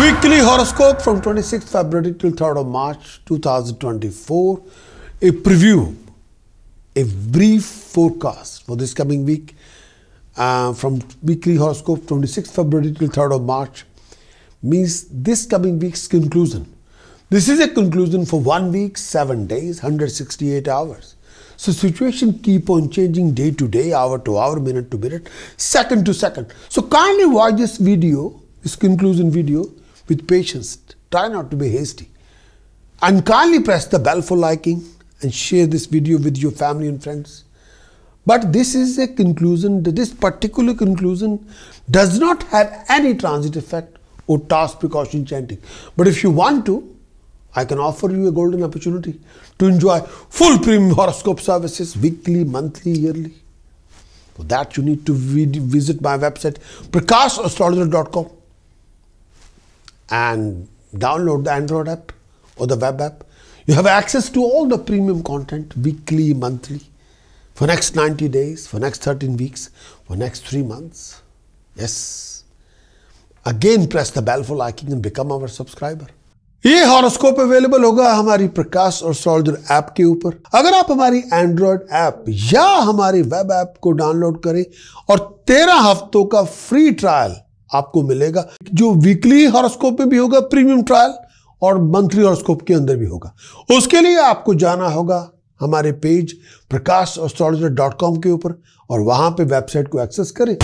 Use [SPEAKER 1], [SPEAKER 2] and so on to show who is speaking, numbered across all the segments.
[SPEAKER 1] Weekly horoscope from 26th February till 3rd of March 2024. A preview, a brief forecast for this coming week uh, from weekly horoscope 26th February till 3rd of March means this coming week's conclusion. This is a conclusion for one week, seven days, 168 hours. So situation keep on changing day to day, hour to hour, minute to minute, second to second. So kindly watch this video this conclusion video with patience. Try not to be hasty. And kindly press the bell for liking and share this video with your family and friends. But this is a conclusion, this particular conclusion does not have any transit effect or task precaution chanting. But if you want to, I can offer you a golden opportunity to enjoy full premium horoscope services weekly, monthly, yearly. For that, you need to visit my website, prakashastrologer.com. and download the Android app or the web app. You have access to all the premium content weekly, monthly, for next 90 days, for next 13 weeks, for next three months. Yes. Again press the bell for liking and become our subscriber. ये horoscope available होगा हमारी प्रकाश और soldier app के ऊपर अगर आप हमारी Android app या हमारी वेब ऐप को डाउनलोड करें और तेरह हफ्तों का फ्री ट्रायल आपको मिलेगा जो वीकली हॉरोस्कोप में भी होगा प्रीमियम ट्रायल और मंथली हॉरोस्कोप के अंदर भी होगा उसके लिए आपको जाना होगा हमारे page Prakash astrologer dot com के ऊपर और वहां पे वेबसाइट को एक्सेस करें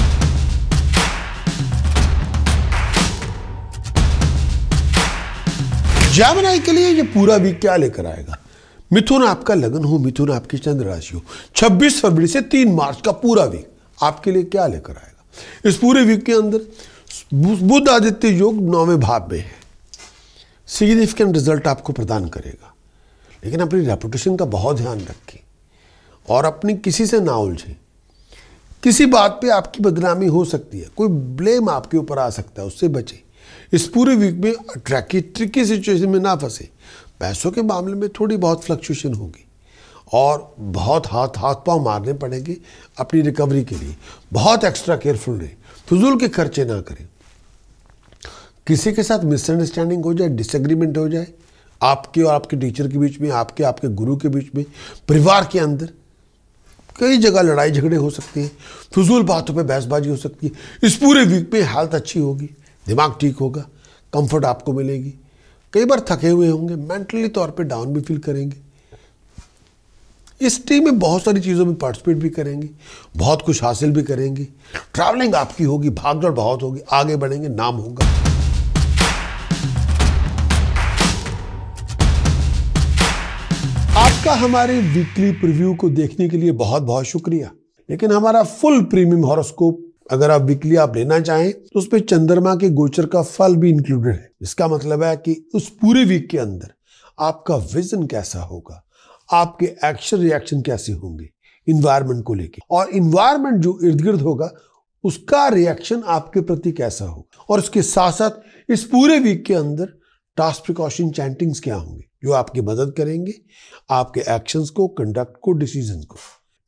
[SPEAKER 1] जैमनाई के लिए ये पूरा वीक क्या लेकर आएगा मिथुन आपका लगन हो मिथुन आपकी चंद्र राशि हो 26 फरवरी से 3 मार्च का पूरा वीक आपके लिए क्या लेकर आएगा इस पूरे वीक के अंदर बुद्ध आदित्य योग नौवें भाव में है सिग्निफिकेंट रिजल्ट आपको प्रदान करेगा लेकिन अपनी रेपुटेशन का बहुत ध्यान रखें और अपनी किसी से ना उलझें किसी बात पे आपकी बदनामी हो सकती है कोई ब्लेम आपके ऊपर आ सकता है उससे बचें इस पूरे वीक में ट्रैकी ट्रिकी सिचुएशन में ना फंसे पैसों के मामले में थोड़ी बहुत फ्लक्चुएशन होगी और बहुत हाथ हाथ पांव मारने पड़ेंगे अपनी रिकवरी के लिए बहुत एक्स्ट्रा केयरफुल रहें फजूल के खर्चे ना करें किसी के साथ मिसअंडरस्टैंडिंग हो जाए डिसएग्रीमेंट हो जाए आपके और आपके टीचर के बीच में आपके आपके गुरु के बीच में परिवार के अंदर कई जगह लड़ाई झगड़े हो सकते हैं फजूल बातों पे बहसबाजी हो सकती है इस पूरे वीक में हालत अच्छी होगी दिमाग ठीक होगा कंफर्ट आपको मिलेगी कई बार थके हुए होंगे मेंटली तौर पे डाउन भी फील करेंगे इस टीम में बहुत सारी चीज़ों में पार्टिसिपेट भी करेंगी बहुत कुछ हासिल भी करेंगी ट्रैवलिंग आपकी होगी भागदौड़ बहुत होगी आगे बढ़ेंगे नाम होगा आपका हमारे वीकली प्रीव्यू को देखने के लिए बहुत बहुत शुक्रिया लेकिन हमारा फुल प्रीमियम हॉरोस्कोप अगर आप वीकली आप लेना चाहें तो उसमें चंद्रमा के गोचर का फल भी इंक्लूडेड है इसका मतलब है कि उस पूरे वीक के अंदर आपका विजन कैसा होगा आपके एक्शन रिएक्शन कैसे होंगे इन्वायरमेंट को लेके और इन्वायरमेंट जो इर्द गिर्द होगा उसका रिएक्शन आपके प्रति कैसा होगा और उसके साथ साथ इस पूरे वीक के अंदर टास्क प्रिकॉशन चैंटिंग्स क्या होंगे जो आपकी मदद करेंगे आपके एक्शंस को कंडक्ट को डिसीजन को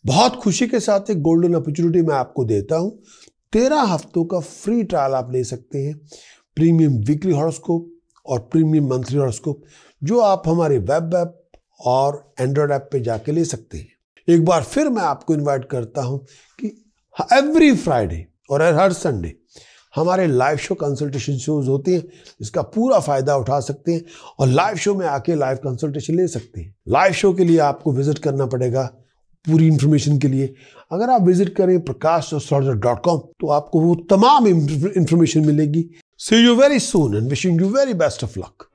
[SPEAKER 1] बहुत खुशी के साथ एक गोल्डन अपॉर्चुनिटी मैं आपको देता हूं तेरह हफ्तों का फ्री ट्रायल आप ले सकते हैं प्रीमियम वीकली हॉरोस्कोप और प्रीमियम मंथली हॉरोस्कोप जो आप हमारे वेब ऐप और एंड्रॉयड ऐप पे जाके ले सकते हैं एक बार फिर मैं आपको इनवाइट करता हूं कि एवरी फ्राइडे और हर संडे हमारे लाइव शो कंसल्टेशन शोज होते हैं इसका पूरा फ़ायदा उठा सकते हैं और लाइव शो में आके लाइव कंसल्टेशन ले सकते हैं लाइव शो के लिए आपको विजिट करना पड़ेगा पूरी इन्फॉर्मेशन के लिए अगर आप विजिट करें प्रकाश डॉट कॉम तो आपको वो तमाम इन्फॉर्मेशन मिलेगी see you very soon and wishing you very best of luck